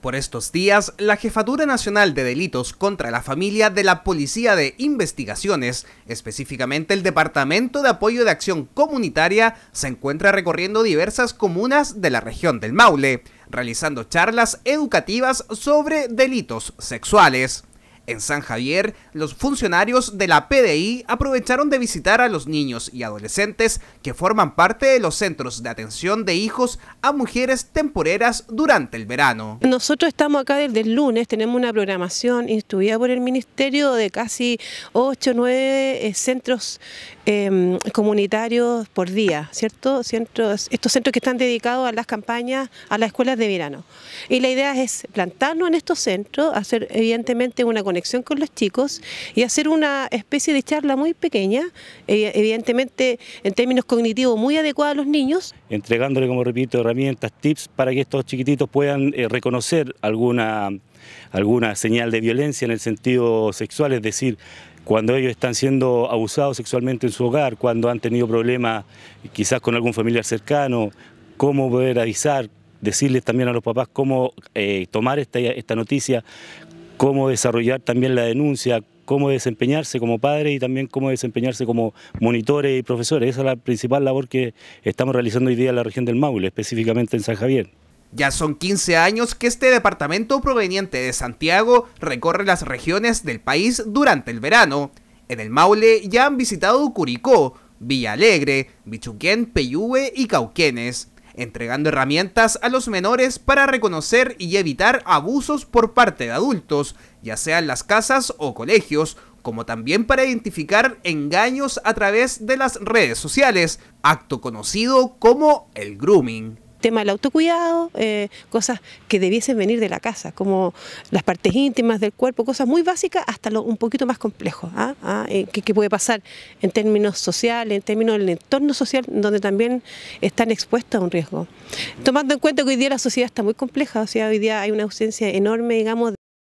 Por estos días, la Jefatura Nacional de Delitos contra la Familia de la Policía de Investigaciones, específicamente el Departamento de Apoyo de Acción Comunitaria, se encuentra recorriendo diversas comunas de la región del Maule, realizando charlas educativas sobre delitos sexuales. En San Javier, los funcionarios de la PDI aprovecharon de visitar a los niños y adolescentes que forman parte de los centros de atención de hijos a mujeres temporeras durante el verano. Nosotros estamos acá desde el lunes, tenemos una programación instruida por el Ministerio de casi 8 o 9 centros Em, comunitarios por día, ¿cierto? estos centros que están dedicados a las campañas, a las escuelas de verano. Y la idea es plantarnos en estos centros, hacer evidentemente una conexión con los chicos y hacer una especie de charla muy pequeña, eh, evidentemente en términos cognitivos muy adecuada a los niños. Entregándole, como repito, herramientas, tips para que estos chiquititos puedan eh, reconocer alguna alguna señal de violencia en el sentido sexual, es decir, cuando ellos están siendo abusados sexualmente en su hogar, cuando han tenido problemas quizás con algún familiar cercano, cómo poder avisar, decirles también a los papás cómo eh, tomar esta, esta noticia, cómo desarrollar también la denuncia, cómo desempeñarse como padres y también cómo desempeñarse como monitores y profesores. Esa es la principal labor que estamos realizando hoy día en la región del Maule, específicamente en San Javier. Ya son 15 años que este departamento proveniente de Santiago recorre las regiones del país durante el verano. En el Maule ya han visitado Curicó, Villa Alegre, Bichuquén, Peyúe y Cauquenes, entregando herramientas a los menores para reconocer y evitar abusos por parte de adultos, ya sean las casas o colegios, como también para identificar engaños a través de las redes sociales, acto conocido como el grooming tema del autocuidado, eh, cosas que debiesen venir de la casa, como las partes íntimas del cuerpo, cosas muy básicas hasta lo un poquito más complejo, ¿ah? ¿Ah? Eh, que, puede pasar en términos sociales, en términos del entorno social, donde también están expuestos a un riesgo. Tomando en cuenta que hoy día la sociedad está muy compleja, o sea, hoy día hay una ausencia enorme, digamos, de...